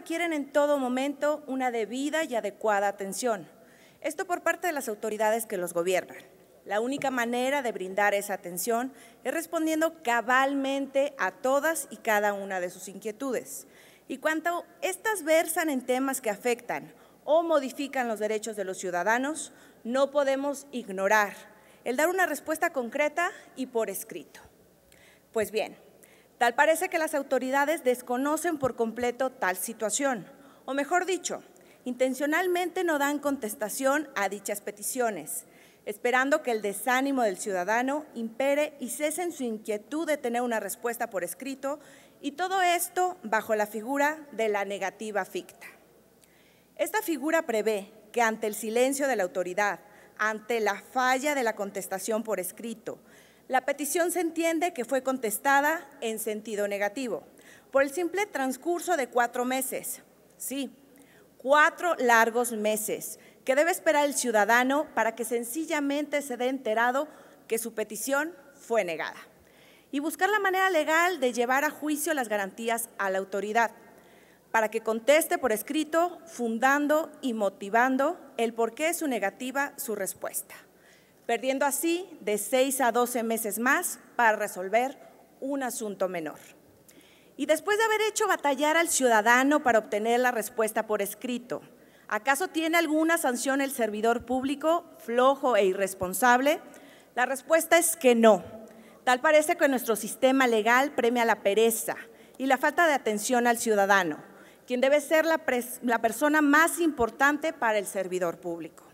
requieren en todo momento una debida y adecuada atención. Esto por parte de las autoridades que los gobiernan. La única manera de brindar esa atención es respondiendo cabalmente a todas y cada una de sus inquietudes. Y cuanto estas versan en temas que afectan o modifican los derechos de los ciudadanos, no podemos ignorar el dar una respuesta concreta y por escrito. Pues bien, Tal parece que las autoridades desconocen por completo tal situación, o mejor dicho, intencionalmente no dan contestación a dichas peticiones, esperando que el desánimo del ciudadano impere y cese en su inquietud de tener una respuesta por escrito, y todo esto bajo la figura de la negativa ficta. Esta figura prevé que ante el silencio de la autoridad, ante la falla de la contestación por escrito, la petición se entiende que fue contestada en sentido negativo por el simple transcurso de cuatro meses. Sí, cuatro largos meses que debe esperar el ciudadano para que sencillamente se dé enterado que su petición fue negada y buscar la manera legal de llevar a juicio las garantías a la autoridad para que conteste por escrito, fundando y motivando el por qué es su negativa su respuesta perdiendo así de 6 a 12 meses más para resolver un asunto menor. Y después de haber hecho batallar al ciudadano para obtener la respuesta por escrito, ¿acaso tiene alguna sanción el servidor público flojo e irresponsable? La respuesta es que no. Tal parece que nuestro sistema legal premia la pereza y la falta de atención al ciudadano, quien debe ser la, la persona más importante para el servidor público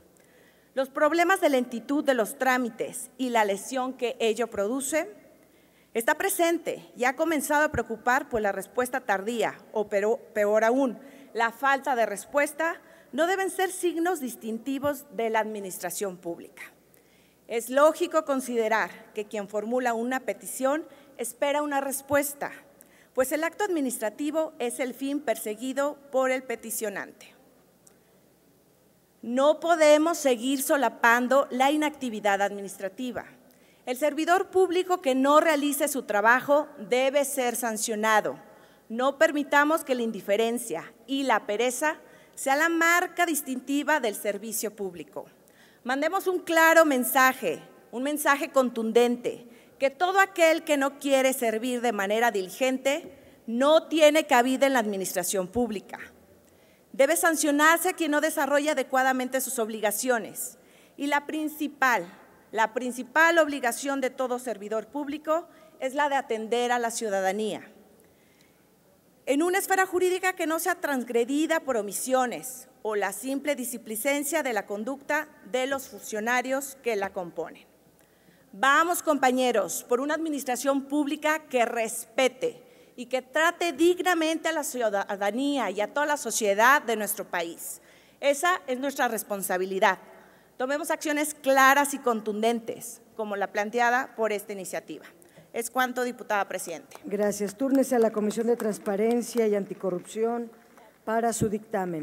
los problemas de lentitud de los trámites y la lesión que ello produce, está presente y ha comenzado a preocupar por la respuesta tardía o peor aún, la falta de respuesta no deben ser signos distintivos de la administración pública. Es lógico considerar que quien formula una petición espera una respuesta, pues el acto administrativo es el fin perseguido por el peticionante. No podemos seguir solapando la inactividad administrativa. El servidor público que no realice su trabajo debe ser sancionado. No permitamos que la indiferencia y la pereza sea la marca distintiva del servicio público. Mandemos un claro mensaje, un mensaje contundente, que todo aquel que no quiere servir de manera diligente no tiene cabida en la administración pública. Debe sancionarse quien no desarrolla adecuadamente sus obligaciones. Y la principal, la principal obligación de todo servidor público es la de atender a la ciudadanía. En una esfera jurídica que no sea transgredida por omisiones o la simple displicencia de la conducta de los funcionarios que la componen. Vamos, compañeros, por una administración pública que respete, y que trate dignamente a la ciudadanía y a toda la sociedad de nuestro país. Esa es nuestra responsabilidad. Tomemos acciones claras y contundentes, como la planteada por esta iniciativa. Es cuanto, diputada Presidente. Gracias. Túrnese a la Comisión de Transparencia y Anticorrupción para su dictamen.